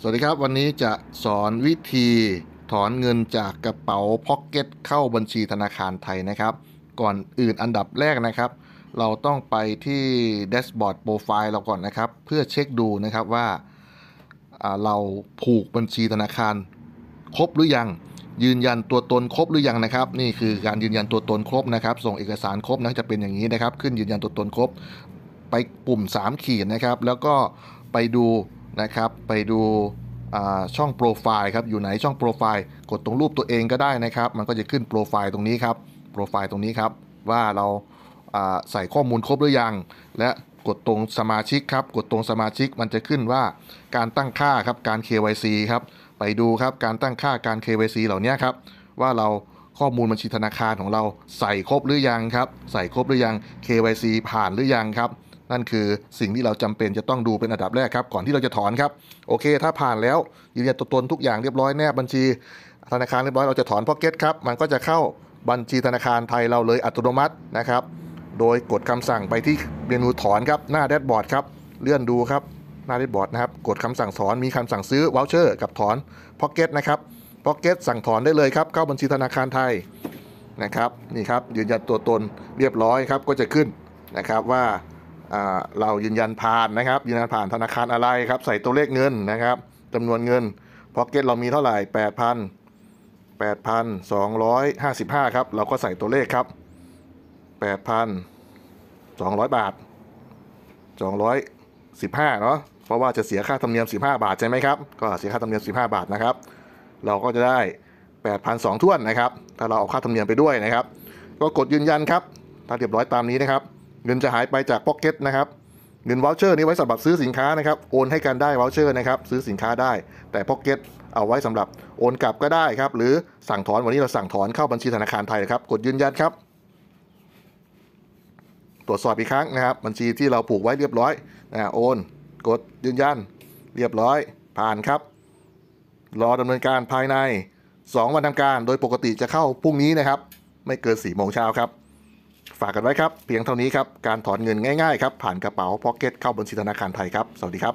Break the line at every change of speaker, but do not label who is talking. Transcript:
สวัสดีครับ วันนี้จะสอนวิธีถอนเงินจากกระเป๋าพ็อกเก็ตเข้าบัญชีธนาคารไทยนะครับ ก่อนอื่นอันดับแรกนะครับ เราต้องไปที่แดชบอร์ดโปรไฟล์เราก่อนนะครับ เพื่อเช็คดูนะครับว่า เราผูกบัญชีธนาคารครบหรือยังยืนยันตัวตนครบหรือยังนะครับ นี่คือการยืนยันตัวตนครบนะครับ ส่งเอกสารครบนะจะเป็นอย่างนี้นะครับ ขึ้นยืนยันตัวตนครบ ไปปุ่ม 3 ขีดนะครับ แล้วก็ไปดูนะครับไปดูช่องโปรไฟล์ครับ อยู่ไหนช่องโปรไฟล์กดตรงรูปตัวเองก็ได้นะครับ มันก็จะขึ้นโปรไฟล์ตรงนี้ครับโปรไฟล์ตรงนี้ครับ ว่าเราใส่ข้อมูลครบหรือยัง และกดตรงสมาชิกครับกดตรงสมาชิกมันจะขึ้นว่าการตั้งค่าครับการ KYC ครับไปดูครับการตั้งค่าการ KYC เหล่านี้ครับ ว่าเราข้อมูลบัญชีธนาคารของเราใส่ครบหรือยังครับ ใส่ครบหรือยัง KYC ผ่านหรือยังครับนั่นคือสิ่งที่เราจำเป็นจะต้องดูเป็นอันดับแรกครับ ก่อนที่เราจะถอนครับโอเค ถ้าผ่านแล้วยืนยันตัวตนทุกอย่างเรียบร้อยแนบบัญชีธนาคารเรียบร้อยเราจะถอนพ็อกเก็ตครับมันก็จะเข้าบัญชีธนาคารไทยเราเลยอัตโนมัตินะครับ โดยกดคำสั่งไปที่เมนูถอนครับหน้าแดชบอร์ดครับเลื่อนดูครับหน้าแดชบอร์ดนะครับกดคำสั่งถอนมีคำสั่งซื้อวอลเชอร์กับถอนพ็อกเก็ตนะครับพ็อกเก็ตสั่งถอนได้เลยครับเข้าบัญชีธนาคารไทยนะครับนี่ครับยืนยันตัวตนเรียบร้อยครับก็จะขึ้นนะครับว่าเรายืนยันผ่านนะครับยืนยันผ่านธนาคารอะไรครับ ใส่ตัวเลขเงินนะครับจำนวนเงินพ็อกเก็ตเรามีเท่าไหร่ 8,000 8,255 ครับ เราก็ใส่ตัวเลขครับ8,200 บาท215เนาะเพราะว่าจะเสียค่าธรรมเนียม 15 บาทใช่ไหมครับก็เสียค่าธรรมเนียม15บาทนะครับเราก็จะได้ 8,200ท้วนนะครับถ้าเราเอาค่าธรรมเนียมไปด้วยนะครับก็กดยืนยันครับถ้าเรียบร้อยตามนี้นะครับเงินจะหายไปจากพ็อกเก็ตนะครับ เงินวอลเชอร์ นี้ไว้สำหรับซื้อสินค้านะครับ โอนให้กันได้วอลเชอร์นะครับ ซื้อสินค้าได้ แต่พ็อกเก็ตเอาไว้สำหรับโอนกลับก็ได้ครับ หรือสั่งถอนวันนี้เราสั่งถอนเข้าบัญชีธนาคารไทยครับ กดยืนยันครับ ตรวจสอบอีกครั้งนะครับ บัญชีที่เราผูกไว้เรียบร้อยนะโอน กดยืนยัน เรียบร้อย ผ่านครับ รอดำเนินการภายใน 2 วันทำการโดยปกติจะเข้าพรุ่งนี้นะครับ ไม่เกิน4ี่โมงเช้าครับฝากกันไว้ครับ เพียงเท่านี้ครับ การถอนเงินง่ายๆครับผ่านกระเป๋าพ็อกเก็ตเข้าบัญชีธนาคารไทยครับ สวัสดีครับ